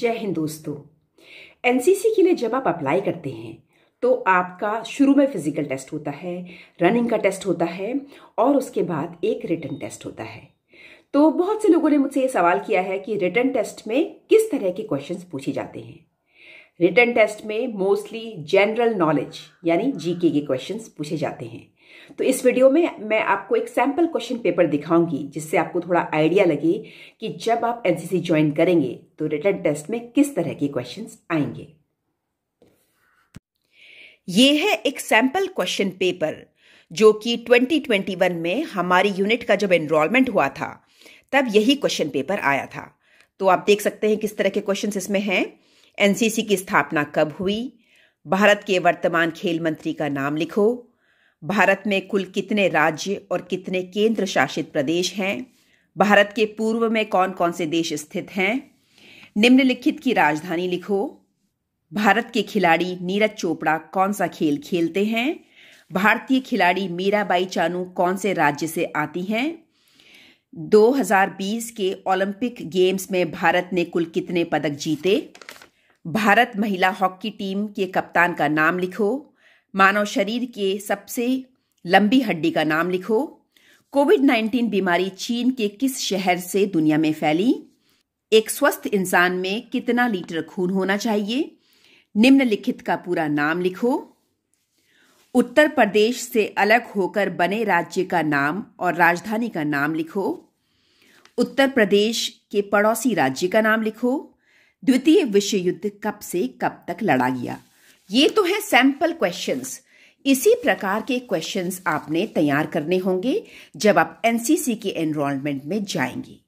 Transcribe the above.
जय हिंद दोस्तों एनसीसी के लिए जब आप अप्लाई करते हैं तो आपका शुरू में फिजिकल टेस्ट होता है रनिंग का टेस्ट होता है और उसके बाद एक रिटर्न टेस्ट होता है तो बहुत से लोगों ने मुझसे ये सवाल किया है कि रिटर्न टेस्ट में किस तरह के क्वेश्चंस पूछे जाते हैं रिटर्न टेस्ट में मोस्टली जनरल नॉलेज यानी जीके के क्वेश्चंस पूछे जाते हैं तो इस वीडियो में मैं आपको एक सैम्पल क्वेश्चन पेपर दिखाऊंगी जिससे आपको थोड़ा आइडिया लगे कि जब आप एनसीसी ज्वाइन करेंगे तो रिटर्न टेस्ट में किस तरह के क्वेश्चन आएंगे ये है एक सैम्पल क्वेश्चन पेपर जो कि 2021 में हमारी यूनिट का जब एनरोलमेंट हुआ था तब यही क्वेश्चन पेपर आया था तो आप देख सकते हैं किस तरह के क्वेश्चंस इसमें हैं एनसीसी की स्थापना कब हुई भारत के वर्तमान खेल मंत्री का नाम लिखो भारत में कुल कितने राज्य और कितने केंद्र शासित प्रदेश हैं भारत के पूर्व में कौन कौन से देश स्थित हैं निम्नलिखित की राजधानी लिखो भारत के खिलाड़ी नीरज चोपड़ा कौन सा खेल खेलते हैं भारतीय खिलाड़ी मीराबाई चानू कौन से राज्य से आती हैं 2020 के ओलंपिक गेम्स में भारत ने कुल कितने पदक जीते भारत महिला हॉकी टीम के कप्तान का नाम लिखो मानव शरीर के सबसे लंबी हड्डी का नाम लिखो कोविड 19 बीमारी चीन के किस शहर से दुनिया में फैली एक स्वस्थ इंसान में कितना लीटर खून होना चाहिए निम्नलिखित का पूरा नाम लिखो उत्तर प्रदेश से अलग होकर बने राज्य का नाम और राजधानी का नाम लिखो उत्तर प्रदेश के पड़ोसी राज्य का नाम लिखो द्वितीय विश्व युद्ध कब से कब तक लड़ा गया ये तो है सैंपल क्वेश्चंस इसी प्रकार के क्वेश्चंस आपने तैयार करने होंगे जब आप एनसीसी के एनरोलमेंट में जाएंगे